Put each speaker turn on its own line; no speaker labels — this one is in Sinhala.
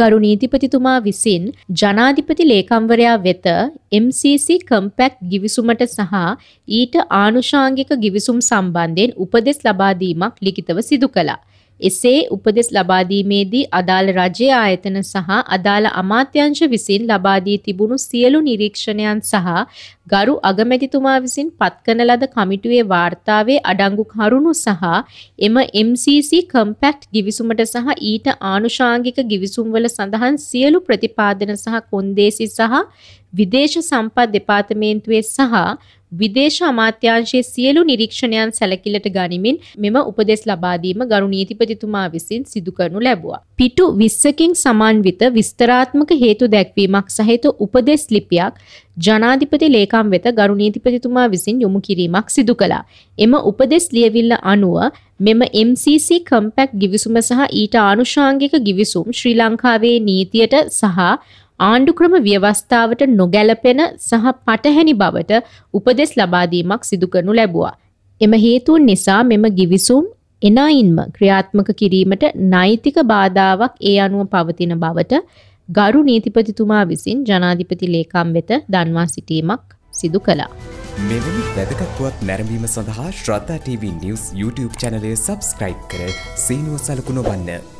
ගරු නීතිපතිතුමා විසින් ජනාධිපති ලේකම්වරයා වෙත MCC කම්පැක්ට් ගිවිසුමට සහ ඊට ආනුෂාංගික ගිවිසුම් සම්බන්ධයෙන් උපදෙස් ලබා දීමක් ලිඛිතව සිදු කළා. එසේ උපදෙස් ලබා දීමේදී අදාළ රජයේ ආයතන සහ අදාළ අමාත්‍යංශ විසින් ලබා දී තිබුණු සියලු නිරීක්ෂණයන් සහ ගරු අගමැතිතුමා විසින් පත්කන ලද කමිටුවේ වාර්තාවේ අඩංගු කරුණු සහ එම MCC කම්පැක්ට් ගිවිසුමට සහ ඊට ආනුෂාංගික ගිවිසුම්වල සඳහන් සියලු ප්‍රතිපාදන සහ කොන්දේසි සහ විදේශ සම්පත් දෙපාර්තමේන්තුවේ සහ විදේශ අමාත්‍යාංශයේ සියලු නිරීක්ෂණයන් සැලකිල්ලට ගනිමින් මෙම උපදෙස් ලබා දීම ගරු නීතිපතිතුමා විසින් සිදු කරනු ලැබුවා. පිටු 20කින් සමන්විත විස්තරාත්මක හේතු දැක්වීමක් සහිත උපදෙස් ලිපියක් ජනාධිපති ලේකම් වෙත ගරු නීතිපතිතුමා විසින් යොමු කිරීමක් සිදු කළා. එම උපදෙස් ලියවිල්ල අනුව මෙම MCC කම්පැක්ට් ගිවිසුම සහ ඊට ආනුෂාංගික ගිවිසුම් ශ්‍රී ලංකාවේ නීතියට සහ ආණ්ඩුක්‍රම ව්‍යවස්ථාවට නොගැලපෙන සහ පටහැනි බවට උපදෙස් ලබාදීමක් සිදුකරනු ලැබුවා. එම හේතුන් නිසා මෙම ගිවිසුම් එනයින්ම ක්‍රියාත්මක කිරීමට නෛතික බාධාවක් ඒ අනුව පවතින බවට ගරු නීතිපතිතුමා විසින් ජනාධිපති ලේකම් වෙත දන්වා සිටීමක් සිදු කළා.
මෙවැනි වැදගත්වත් නැරඹීම සඳහා ශ්‍රද්ධා TV නිවස් YouTube චැනලය සබස්ක්‍රයිබ් කර සීනුව සලකුණ වන්න.